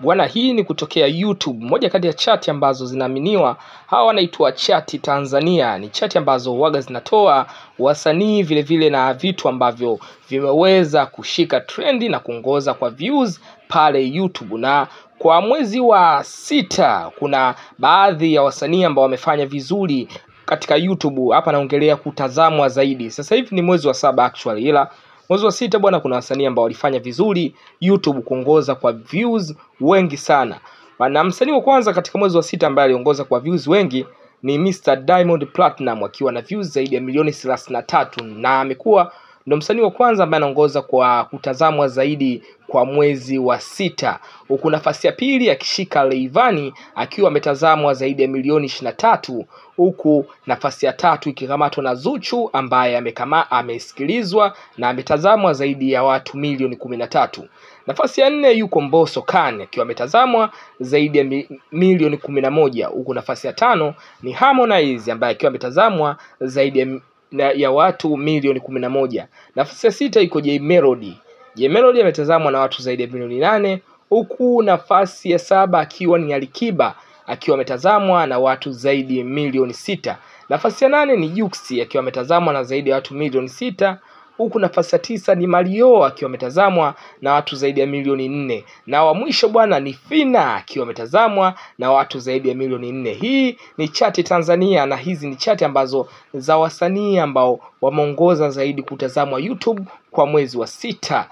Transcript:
Bwana, hii ni kutokea YouTube, moja kati ya chati ambazo zinaaminiwa, hawa wanaitwa chati Tanzania. Ni chati ambazo waga zinatoa wasanii vile vile na vitu ambavyo vimeweza kushika trendi na kuongoza kwa views pale YouTube na kwa mwezi wa sita kuna baadhi ya wasanii ambao wamefanya vizuri katika YouTube. Hapa naongelea kutazamwa zaidi. Sasa hivi ni mwezi wa saba actually, ila Mwezi wa sita bwana, kuna wasanii ambao walifanya vizuri YouTube kuongoza kwa views wengi sana, na msanii wa kwanza katika mwezi wa sita ambaye aliongoza kwa views wengi ni Mr Diamond Platinum akiwa na views zaidi ya milioni 33 na amekuwa Ndo msanii wa kwanza ambaye anaongoza kwa kutazamwa zaidi kwa mwezi wa sita, huku nafasi ya pili akishika Rayvanny akiwa ametazamwa zaidi ya milioni ishirini na tatu huku nafasi ya tatu ikikamatwa na Zuchu ambaye amekama, amesikilizwa na ametazamwa zaidi ya watu milioni kumi na tatu. Nafasi ya nne yuko Mbosso Khan akiwa ametazamwa zaidi ya milioni kumi na moja huku nafasi ya tano ni Harmonize ambaye akiwa ametazamwa zaidi ya na ya watu milioni kumi na moja. Nafasi ya sita iko Jay Melody. Jay Melody ametazamwa na watu zaidi ya milioni nane huku nafasi ya saba akiwa ni Alikiba akiwa ametazamwa na watu zaidi ya milioni sita. Nafasi ya nane ni Juksi akiwa ametazamwa na zaidi ya watu milioni sita huku nafasi ya tisa ni Mario akiwa ametazamwa na watu zaidi ya milioni nne na wa mwisho bwana ni Fina akiwa ametazamwa na watu zaidi ya milioni nne. Hii ni chati Tanzania na hizi ni chati ambazo za wasanii ambao wameongoza zaidi kutazamwa YouTube kwa mwezi wa sita.